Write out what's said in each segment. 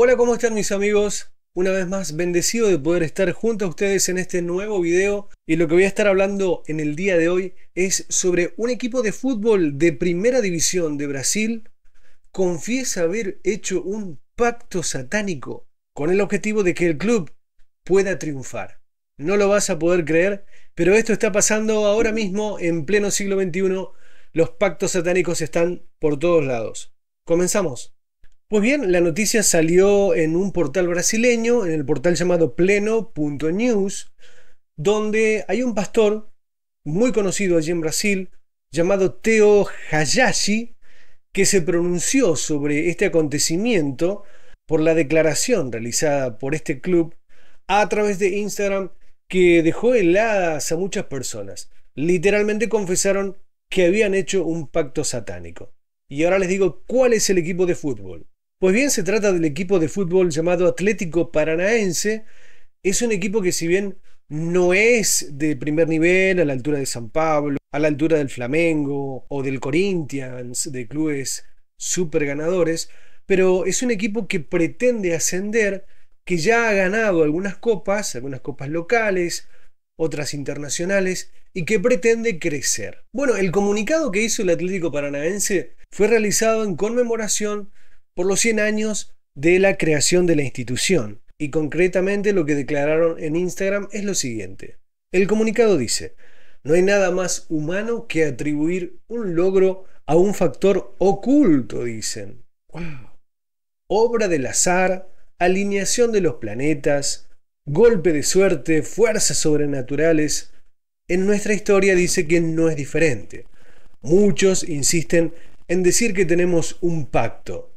Hola, ¿cómo están mis amigos? Una vez más, bendecido de poder estar junto a ustedes en este nuevo video y lo que voy a estar hablando en el día de hoy es sobre un equipo de fútbol de primera división de Brasil confiesa haber hecho un pacto satánico con el objetivo de que el club pueda triunfar. No lo vas a poder creer, pero esto está pasando ahora mismo en pleno siglo XXI. Los pactos satánicos están por todos lados. Comenzamos. Pues bien, la noticia salió en un portal brasileño, en el portal llamado pleno.news, donde hay un pastor muy conocido allí en Brasil, llamado Teo Hayashi, que se pronunció sobre este acontecimiento por la declaración realizada por este club a través de Instagram que dejó heladas a muchas personas. Literalmente confesaron que habían hecho un pacto satánico. Y ahora les digo cuál es el equipo de fútbol pues bien, se trata del equipo de fútbol llamado Atlético Paranaense. Es un equipo que si bien no es de primer nivel a la altura de San Pablo, a la altura del Flamengo o del Corinthians, de clubes super ganadores, pero es un equipo que pretende ascender, que ya ha ganado algunas copas, algunas copas locales, otras internacionales, y que pretende crecer. Bueno, el comunicado que hizo el Atlético Paranaense fue realizado en conmemoración por los 100 años de la creación de la institución. Y concretamente lo que declararon en Instagram es lo siguiente. El comunicado dice, no hay nada más humano que atribuir un logro a un factor oculto, dicen. Obra del azar, alineación de los planetas, golpe de suerte, fuerzas sobrenaturales. En nuestra historia dice que no es diferente. Muchos insisten en decir que tenemos un pacto,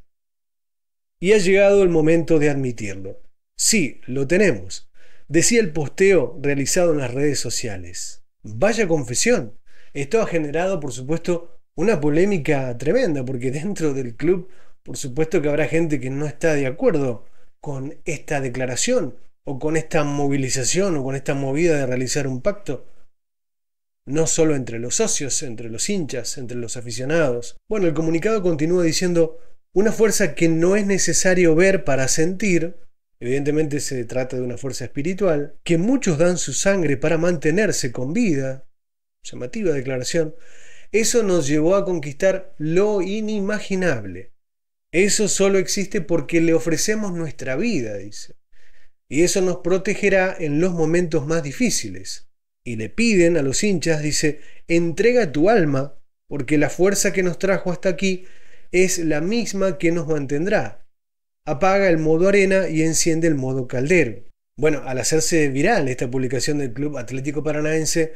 y ha llegado el momento de admitirlo. Sí, lo tenemos. Decía el posteo realizado en las redes sociales. Vaya confesión. Esto ha generado, por supuesto, una polémica tremenda, porque dentro del club, por supuesto que habrá gente que no está de acuerdo con esta declaración, o con esta movilización, o con esta movida de realizar un pacto no solo entre los socios, entre los hinchas, entre los aficionados. Bueno, el comunicado continúa diciendo, una fuerza que no es necesario ver para sentir, evidentemente se trata de una fuerza espiritual, que muchos dan su sangre para mantenerse con vida, llamativa declaración, eso nos llevó a conquistar lo inimaginable. Eso solo existe porque le ofrecemos nuestra vida, dice. Y eso nos protegerá en los momentos más difíciles. Y le piden a los hinchas, dice, entrega tu alma, porque la fuerza que nos trajo hasta aquí es la misma que nos mantendrá. Apaga el modo arena y enciende el modo caldero. Bueno, al hacerse viral esta publicación del Club Atlético Paranaense,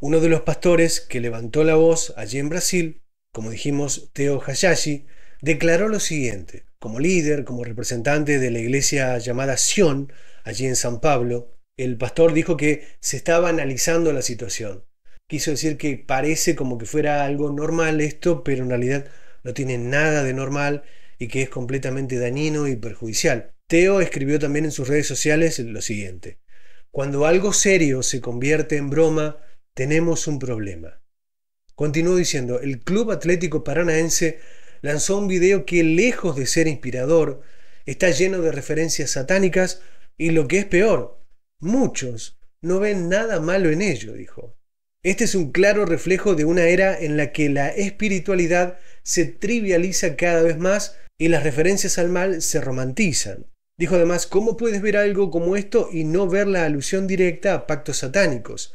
uno de los pastores que levantó la voz allí en Brasil, como dijimos, Teo Hayashi, declaró lo siguiente, como líder, como representante de la iglesia llamada Sion, allí en San Pablo, el pastor dijo que se estaba analizando la situación. Quiso decir que parece como que fuera algo normal esto, pero en realidad no tiene nada de normal y que es completamente dañino y perjudicial. Teo escribió también en sus redes sociales lo siguiente. Cuando algo serio se convierte en broma, tenemos un problema. Continuó diciendo, el Club Atlético Paranaense lanzó un video que lejos de ser inspirador, está lleno de referencias satánicas y lo que es peor, muchos no ven nada malo en ello, dijo. Este es un claro reflejo de una era en la que la espiritualidad se trivializa cada vez más y las referencias al mal se romantizan. Dijo además, ¿cómo puedes ver algo como esto y no ver la alusión directa a pactos satánicos?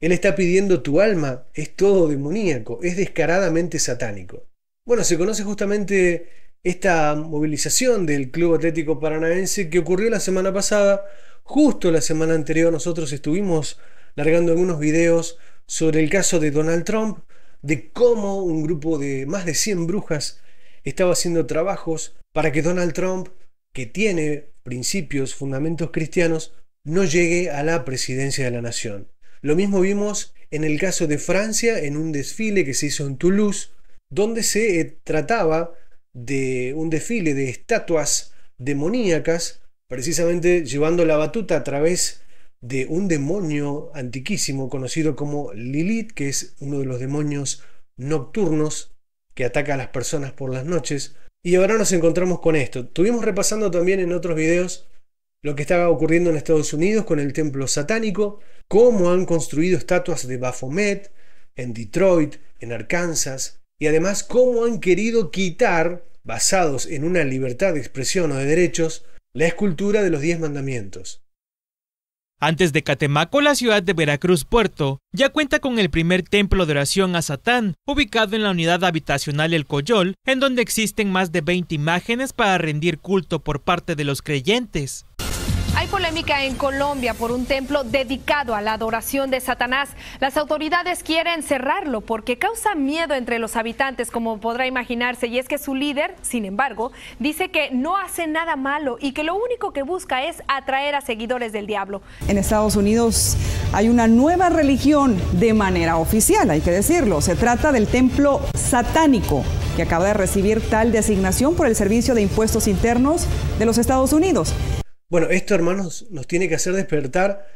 Él está pidiendo tu alma, es todo demoníaco, es descaradamente satánico. Bueno, se conoce justamente esta movilización del Club Atlético Paranaense que ocurrió la semana pasada. Justo la semana anterior nosotros estuvimos largando algunos videos sobre el caso de Donald Trump de cómo un grupo de más de 100 brujas estaba haciendo trabajos para que Donald Trump, que tiene principios, fundamentos cristianos, no llegue a la presidencia de la nación. Lo mismo vimos en el caso de Francia, en un desfile que se hizo en Toulouse, donde se eh, trataba de un desfile de estatuas demoníacas, precisamente llevando la batuta a través de un demonio antiquísimo conocido como Lilith, que es uno de los demonios nocturnos que ataca a las personas por las noches. Y ahora nos encontramos con esto. tuvimos repasando también en otros videos lo que estaba ocurriendo en Estados Unidos con el templo satánico, cómo han construido estatuas de Baphomet en Detroit, en Arkansas, y además cómo han querido quitar, basados en una libertad de expresión o de derechos, la escultura de los diez mandamientos. Antes de Catemaco, la ciudad de Veracruz Puerto ya cuenta con el primer templo de oración a Satán, ubicado en la unidad habitacional El Coyol, en donde existen más de 20 imágenes para rendir culto por parte de los creyentes. Hay polémica en Colombia por un templo dedicado a la adoración de Satanás. Las autoridades quieren cerrarlo porque causa miedo entre los habitantes, como podrá imaginarse. Y es que su líder, sin embargo, dice que no hace nada malo y que lo único que busca es atraer a seguidores del diablo. En Estados Unidos hay una nueva religión de manera oficial, hay que decirlo. Se trata del templo satánico que acaba de recibir tal designación por el Servicio de Impuestos Internos de los Estados Unidos. Bueno, esto, hermanos, nos tiene que hacer despertar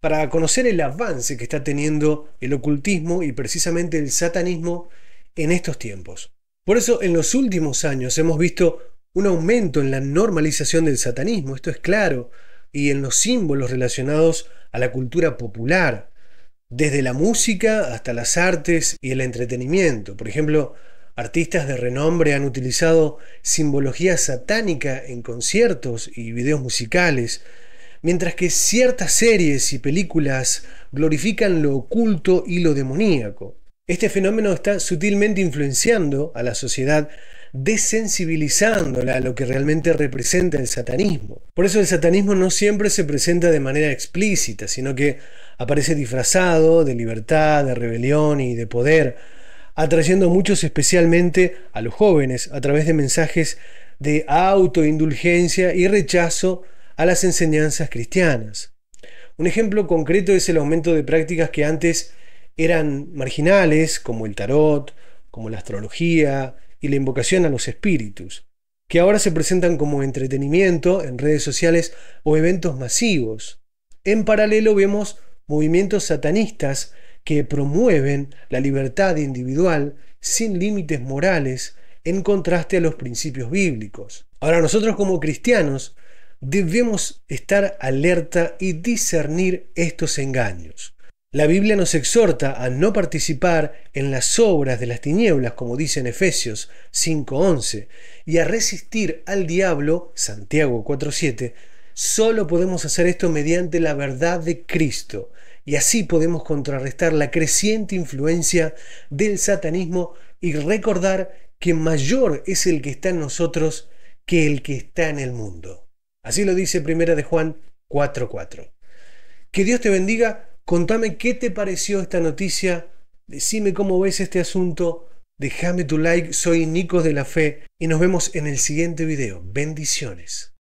para conocer el avance que está teniendo el ocultismo y precisamente el satanismo en estos tiempos. Por eso, en los últimos años hemos visto un aumento en la normalización del satanismo, esto es claro, y en los símbolos relacionados a la cultura popular, desde la música hasta las artes y el entretenimiento. Por ejemplo, Artistas de renombre han utilizado simbología satánica en conciertos y videos musicales, mientras que ciertas series y películas glorifican lo oculto y lo demoníaco. Este fenómeno está sutilmente influenciando a la sociedad, desensibilizándola a lo que realmente representa el satanismo. Por eso el satanismo no siempre se presenta de manera explícita, sino que aparece disfrazado de libertad, de rebelión y de poder, atrayendo a muchos, especialmente a los jóvenes, a través de mensajes de autoindulgencia y rechazo a las enseñanzas cristianas. Un ejemplo concreto es el aumento de prácticas que antes eran marginales, como el tarot, como la astrología y la invocación a los espíritus, que ahora se presentan como entretenimiento en redes sociales o eventos masivos. En paralelo vemos movimientos satanistas que promueven la libertad individual sin límites morales en contraste a los principios bíblicos. Ahora nosotros como cristianos debemos estar alerta y discernir estos engaños. La Biblia nos exhorta a no participar en las obras de las tinieblas, como dice en Efesios 5.11, y a resistir al diablo, Santiago 4.7, solo podemos hacer esto mediante la verdad de Cristo, y así podemos contrarrestar la creciente influencia del satanismo y recordar que mayor es el que está en nosotros que el que está en el mundo. Así lo dice Primera de Juan 4:4. Que Dios te bendiga, contame qué te pareció esta noticia, decime cómo ves este asunto, déjame tu like, soy Nicos de la Fe y nos vemos en el siguiente video. Bendiciones.